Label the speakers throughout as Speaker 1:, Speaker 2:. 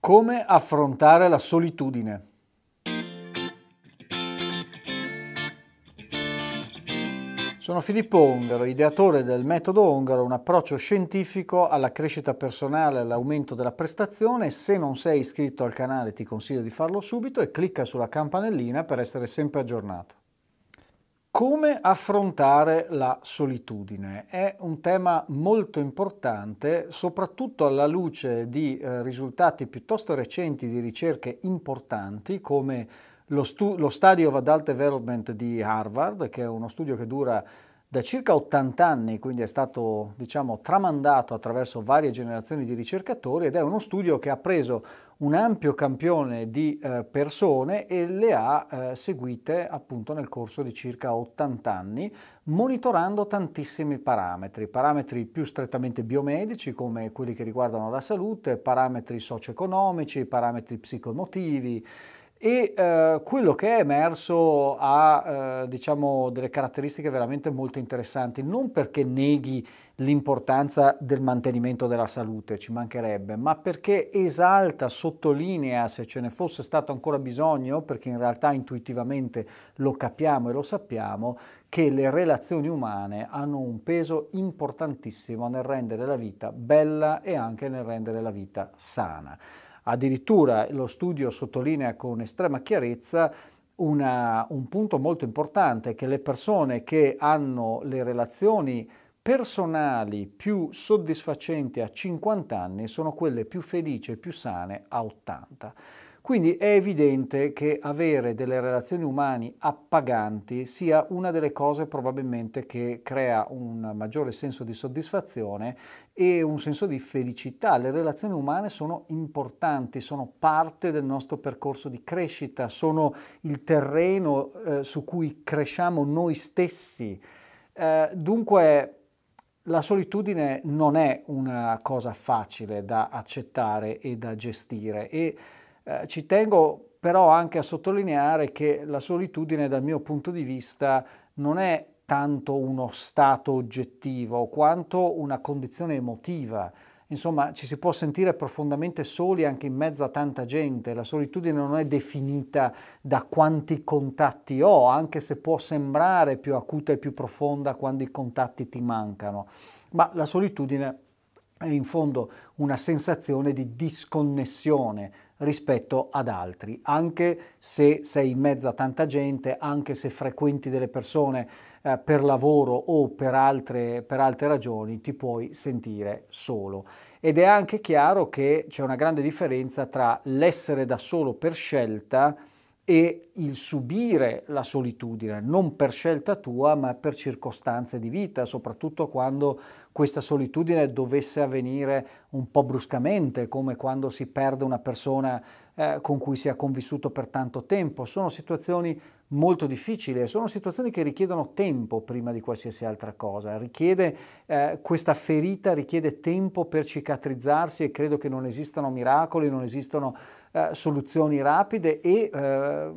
Speaker 1: Come affrontare la solitudine? Sono Filippo Ongaro, ideatore del metodo Ongaro, un approccio scientifico alla crescita personale, e all'aumento della prestazione. Se non sei iscritto al canale ti consiglio di farlo subito e clicca sulla campanellina per essere sempre aggiornato. Come affrontare la solitudine? È un tema molto importante, soprattutto alla luce di eh, risultati piuttosto recenti di ricerche importanti come lo, lo Study of Adult Development di Harvard, che è uno studio che dura da circa 80 anni, quindi è stato diciamo, tramandato attraverso varie generazioni di ricercatori ed è uno studio che ha preso un ampio campione di eh, persone e le ha eh, seguite appunto nel corso di circa 80 anni monitorando tantissimi parametri, parametri più strettamente biomedici come quelli che riguardano la salute, parametri socio-economici, parametri psicoemotivi e eh, quello che è emerso ha eh, diciamo delle caratteristiche veramente molto interessanti, non perché neghi l'importanza del mantenimento della salute, ci mancherebbe, ma perché esalta, sottolinea, se ce ne fosse stato ancora bisogno, perché in realtà intuitivamente lo capiamo e lo sappiamo, che le relazioni umane hanno un peso importantissimo nel rendere la vita bella e anche nel rendere la vita sana. Addirittura lo studio sottolinea con estrema chiarezza una, un punto molto importante, che le persone che hanno le relazioni personali più soddisfacenti a 50 anni sono quelle più felici e più sane a 80. Quindi è evidente che avere delle relazioni umane appaganti sia una delle cose probabilmente che crea un maggiore senso di soddisfazione e un senso di felicità. Le relazioni umane sono importanti, sono parte del nostro percorso di crescita, sono il terreno eh, su cui cresciamo noi stessi. Eh, dunque la solitudine non è una cosa facile da accettare e da gestire e eh, ci tengo però anche a sottolineare che la solitudine dal mio punto di vista non è tanto uno stato oggettivo quanto una condizione emotiva Insomma, ci si può sentire profondamente soli anche in mezzo a tanta gente. La solitudine non è definita da quanti contatti ho, anche se può sembrare più acuta e più profonda quando i contatti ti mancano. Ma la solitudine è in fondo una sensazione di disconnessione rispetto ad altri, anche se sei in mezzo a tanta gente, anche se frequenti delle persone eh, per lavoro o per altre, per altre ragioni ti puoi sentire solo. Ed è anche chiaro che c'è una grande differenza tra l'essere da solo per scelta e il subire la solitudine, non per scelta tua, ma per circostanze di vita, soprattutto quando questa solitudine dovesse avvenire un po' bruscamente, come quando si perde una persona eh, con cui si è convissuto per tanto tempo. Sono situazioni molto difficili sono situazioni che richiedono tempo prima di qualsiasi altra cosa. Richiede, eh, questa ferita richiede tempo per cicatrizzarsi e credo che non esistano miracoli, non esistono eh, soluzioni rapide e eh,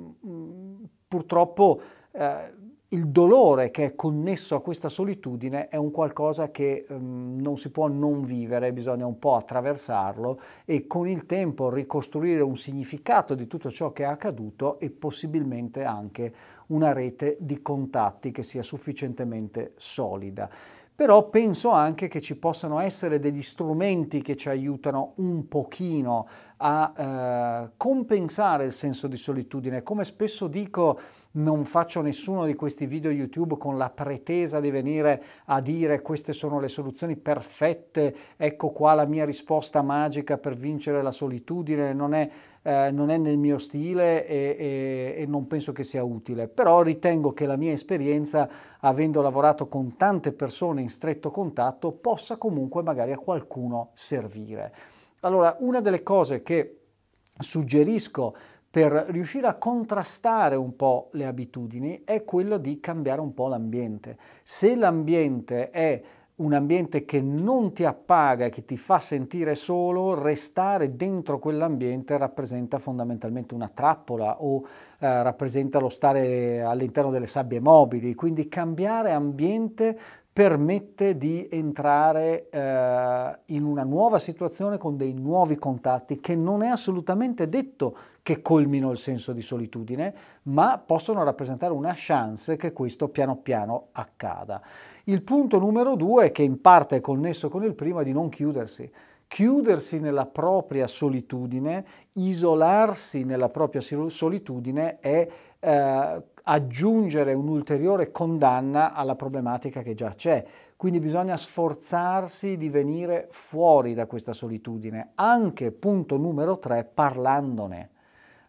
Speaker 1: purtroppo eh, il dolore che è connesso a questa solitudine è un qualcosa che um, non si può non vivere, bisogna un po' attraversarlo e con il tempo ricostruire un significato di tutto ciò che è accaduto e possibilmente anche una rete di contatti che sia sufficientemente solida però penso anche che ci possano essere degli strumenti che ci aiutano un pochino a eh, compensare il senso di solitudine. Come spesso dico, non faccio nessuno di questi video YouTube con la pretesa di venire a dire queste sono le soluzioni perfette, ecco qua la mia risposta magica per vincere la solitudine, non è eh, non è nel mio stile e, e, e, non penso che sia utile, però ritengo che la mia esperienza, avendo lavorato con tante persone in stretto contatto, possa comunque magari a qualcuno servire. Allora, una delle cose che suggerisco per riuscire a contrastare un po' le abitudini è quello di cambiare un po' l'ambiente. Se l'ambiente è un ambiente che non ti appaga, che ti fa sentire solo, restare dentro quell'ambiente rappresenta fondamentalmente una trappola o eh, rappresenta lo stare all'interno delle sabbie mobili. Quindi cambiare ambiente permette di entrare eh, in una nuova situazione con dei nuovi contatti che non è assolutamente detto che colmino il senso di solitudine, ma possono rappresentare una chance che questo piano piano accada. Il punto numero due, che in parte è connesso con il primo, è di non chiudersi. Chiudersi nella propria solitudine, isolarsi nella propria solitudine è eh, aggiungere un'ulteriore condanna alla problematica che già c'è. Quindi bisogna sforzarsi di venire fuori da questa solitudine, anche punto numero tre, parlandone.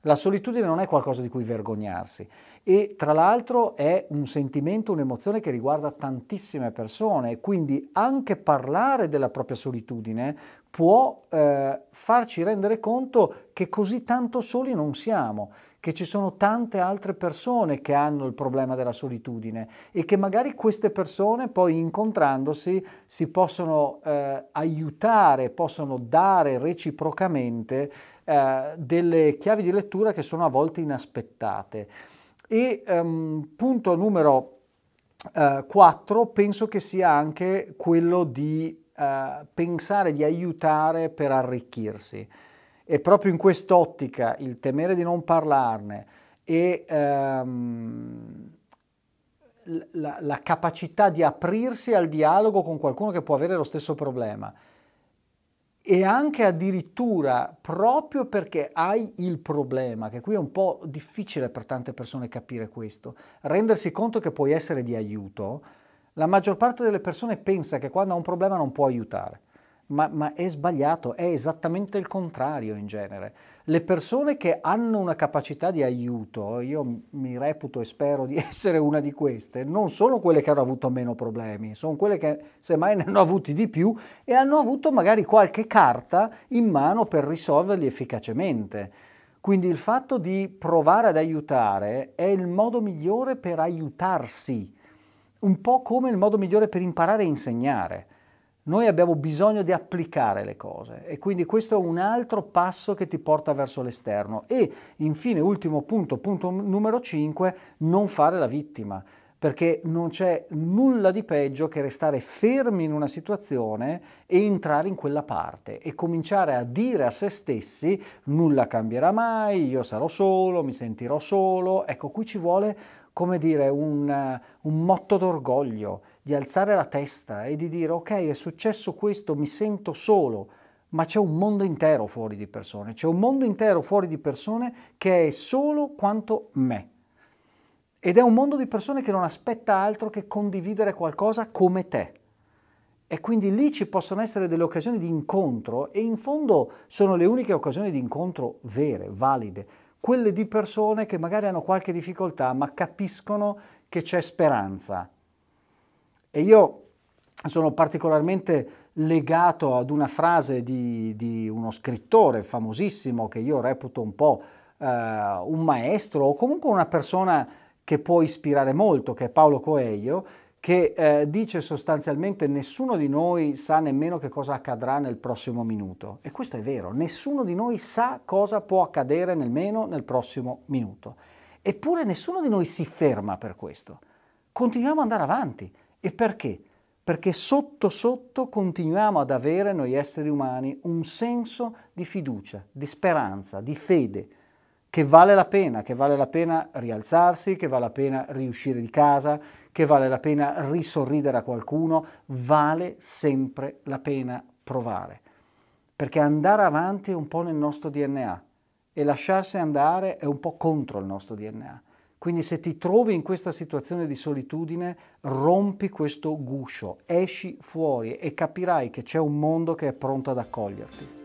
Speaker 1: La solitudine non è qualcosa di cui vergognarsi e tra l'altro è un sentimento, un'emozione che riguarda tantissime persone, quindi anche parlare della propria solitudine può eh, farci rendere conto che così tanto soli non siamo, che ci sono tante altre persone che hanno il problema della solitudine e che magari queste persone poi incontrandosi si possono eh, aiutare, possono dare reciprocamente eh, delle chiavi di lettura che sono a volte inaspettate. E um, punto numero uh, eh, 4 penso che sia anche quello di uh, pensare di aiutare per arricchirsi. E proprio in quest'ottica il temere di non parlarne e um, la, la capacità di aprirsi al dialogo con qualcuno che può avere lo stesso problema e anche addirittura proprio perché hai il problema, che qui è un po' difficile per tante persone capire questo, rendersi conto che puoi essere di aiuto, la maggior parte delle persone pensa che quando ha un problema non può aiutare ma, ma è sbagliato, è esattamente il contrario in genere. Le persone che hanno una capacità di aiuto, io mi reputo e spero di essere una di queste, non sono quelle che hanno avuto meno problemi, sono quelle che semmai ne hanno avuti di più e hanno avuto magari qualche carta in mano per risolverli efficacemente. Quindi il fatto di provare ad aiutare è il modo migliore per aiutarsi, un po' come il modo migliore per imparare a insegnare. Noi abbiamo bisogno di applicare le cose e quindi questo è un altro passo che ti porta verso l'esterno. E infine, ultimo punto, punto numero 5, non fare la vittima, perché non c'è nulla di peggio che restare fermi in una situazione e entrare in quella parte e cominciare a dire a se stessi nulla cambierà mai, io sarò solo, mi sentirò solo. Ecco, qui ci vuole, come dire, un, un motto d'orgoglio di alzare la testa e di dire ok è successo questo, mi sento solo, ma c'è un mondo intero fuori di persone, c'è un mondo intero fuori di persone che è solo quanto me. Ed è un mondo di persone che non aspetta altro che condividere qualcosa come te. E quindi lì ci possono essere delle occasioni di incontro e in fondo sono le uniche occasioni di incontro vere, valide, quelle di persone che magari hanno qualche difficoltà ma capiscono che c'è speranza, e io sono particolarmente legato ad una frase di, di uno scrittore famosissimo che io reputo un po' eh, un maestro o comunque una persona che può ispirare molto, che è Paolo Coelho, che eh, dice sostanzialmente nessuno di noi sa nemmeno che cosa accadrà nel prossimo minuto. E questo è vero, nessuno di noi sa cosa può accadere nemmeno nel prossimo minuto. Eppure nessuno di noi si ferma per questo. Continuiamo ad andare avanti, e perché? Perché sotto sotto continuiamo ad avere noi esseri umani un senso di fiducia, di speranza, di fede, che vale la pena, che vale la pena rialzarsi, che vale la pena riuscire di casa, che vale la pena risorridere a qualcuno, vale sempre la pena provare. Perché andare avanti è un po' nel nostro DNA e lasciarsi andare è un po' contro il nostro DNA. Quindi se ti trovi in questa situazione di solitudine, rompi questo guscio, esci fuori e capirai che c'è un mondo che è pronto ad accoglierti.